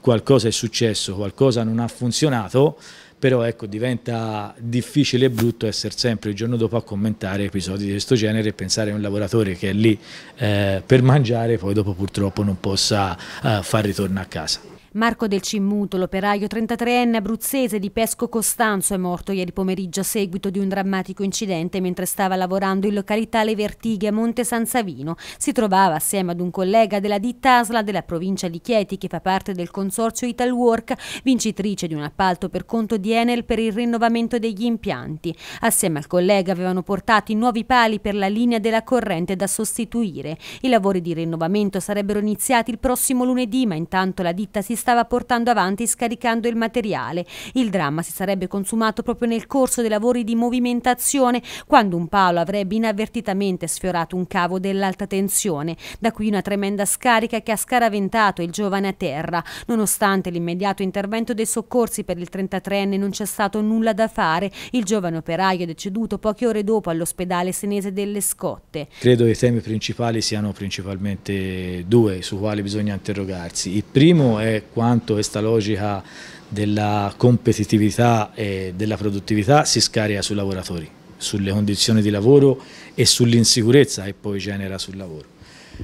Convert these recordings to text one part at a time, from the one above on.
qualcosa è successo, qualcosa non ha funzionato, però ecco, diventa difficile e brutto essere sempre il giorno dopo a commentare episodi di questo genere e pensare a un lavoratore che è lì eh, per mangiare e poi dopo purtroppo non possa eh, far ritorno a casa. Marco Del Cimmuto, l'operaio 33enne abruzzese di Pesco Costanzo, è morto ieri pomeriggio a seguito di un drammatico incidente mentre stava lavorando in località Le Vertighe a Monte San Savino. Si trovava assieme ad un collega della ditta ASLA della provincia di Chieti che fa parte del consorzio Italwork, vincitrice di un appalto per conto di di Enel per il rinnovamento degli impianti. Assieme al collega avevano portato i nuovi pali per la linea della corrente da sostituire. I lavori di rinnovamento sarebbero iniziati il prossimo lunedì, ma intanto la ditta si stava portando avanti scaricando il materiale. Il dramma si sarebbe consumato proprio nel corso dei lavori di movimentazione, quando un palo avrebbe inavvertitamente sfiorato un cavo dell'alta tensione. Da qui una tremenda scarica che ha scaraventato il giovane a terra. Nonostante l'immediato intervento dei soccorsi per il 33enne non c'è stato nulla da fare. Il giovane operaio è deceduto poche ore dopo all'ospedale senese delle Scotte. Credo che i temi principali siano principalmente due su quali bisogna interrogarsi. Il primo è quanto questa logica della competitività e della produttività si scarica sui lavoratori, sulle condizioni di lavoro e sull'insicurezza che poi genera sul lavoro.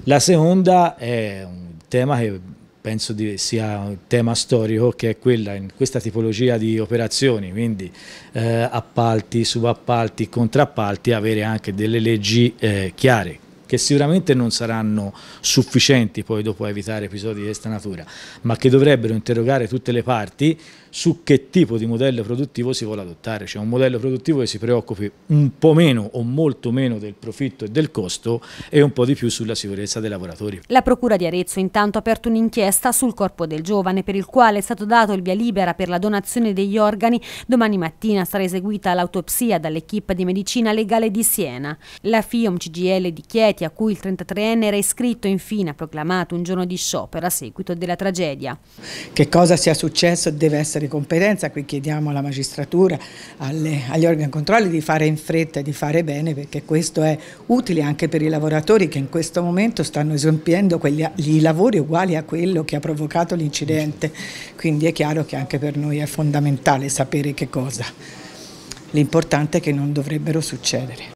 La seconda è un tema che penso sia un tema storico che è quella in questa tipologia di operazioni, quindi eh, appalti, subappalti, contrappalti, avere anche delle leggi eh, chiare che sicuramente non saranno sufficienti poi dopo a evitare episodi di questa natura, ma che dovrebbero interrogare tutte le parti su che tipo di modello produttivo si vuole adottare, cioè un modello produttivo che si preoccupi un po' meno o molto meno del profitto e del costo e un po' di più sulla sicurezza dei lavoratori. La Procura di Arezzo intanto ha aperto un'inchiesta sul corpo del giovane per il quale è stato dato il via libera per la donazione degli organi. Domani mattina sarà eseguita l'autopsia dall'equipe di medicina legale di Siena. La FIOM CGL di Chieti a cui il 33enne era iscritto infine ha proclamato un giorno di sciopero a seguito della tragedia. Che cosa sia successo deve essere competenza, qui chiediamo alla magistratura, alle, agli organi controlli di fare in fretta e di fare bene perché questo è utile anche per i lavoratori che in questo momento stanno esempiendo quegli, i lavori uguali a quello che ha provocato l'incidente, quindi è chiaro che anche per noi è fondamentale sapere che cosa. L'importante è che non dovrebbero succedere.